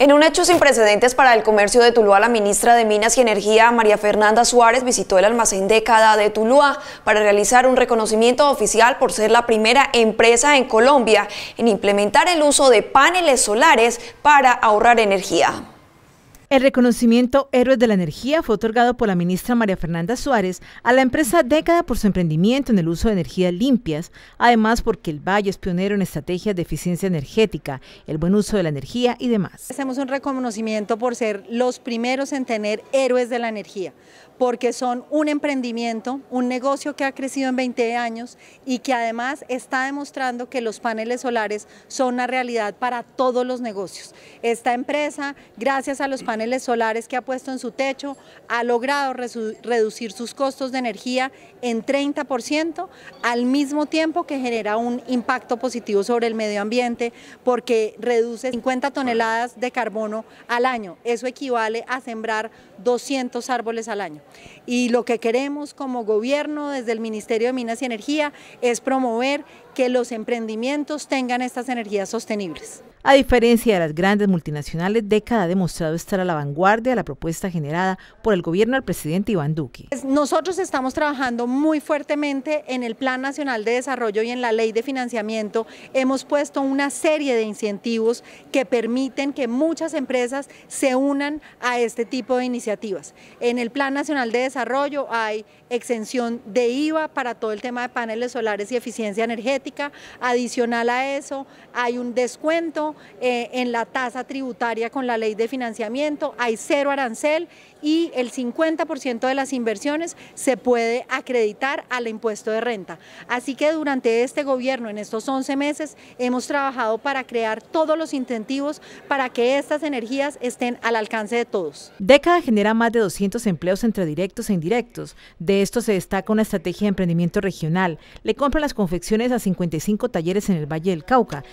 En un hecho sin precedentes para el comercio de Tuluá, la ministra de Minas y Energía, María Fernanda Suárez, visitó el almacén década de Tuluá para realizar un reconocimiento oficial por ser la primera empresa en Colombia en implementar el uso de paneles solares para ahorrar energía. El reconocimiento Héroes de la Energía fue otorgado por la ministra María Fernanda Suárez a la empresa Década por su emprendimiento en el uso de energías limpias, además porque el Valle es pionero en estrategias de eficiencia energética, el buen uso de la energía y demás. Hacemos un reconocimiento por ser los primeros en tener héroes de la energía, porque son un emprendimiento, un negocio que ha crecido en 20 años y que además está demostrando que los paneles solares son una realidad para todos los negocios. Esta empresa, gracias a los paneles solares que ha puesto en su techo, ha logrado reducir sus costos de energía en 30%, al mismo tiempo que genera un impacto positivo sobre el medio ambiente, porque reduce 50 toneladas de carbono al año. Eso equivale a sembrar 200 árboles al año. Y lo que queremos como gobierno desde el Ministerio de Minas y Energía es promover que los emprendimientos tengan estas energías sostenibles. A diferencia de las grandes multinacionales, DECA ha demostrado estar a la vanguardia de la propuesta generada por el gobierno del presidente Iván Duque. Pues nosotros estamos trabajando muy fuertemente en el Plan Nacional de Desarrollo y en la Ley de Financiamiento. Hemos puesto una serie de incentivos que permiten que muchas empresas se unan a este tipo de iniciativas. En el Plan Nacional de Desarrollo hay exención de IVA para todo el tema de paneles solares y eficiencia energética. Adicional a eso, hay un descuento eh, en la tasa tributaria con la ley de financiamiento, hay cero arancel y el 50% de las inversiones se puede acreditar al impuesto de renta. Así que durante este gobierno, en estos 11 meses, hemos trabajado para crear todos los incentivos para que estas energías estén al alcance de todos. Década genera más de 200 empleos entre directos e indirectos. De esto se destaca una estrategia de emprendimiento regional. Le compran las confecciones a 55 talleres en el Valle del Cauca.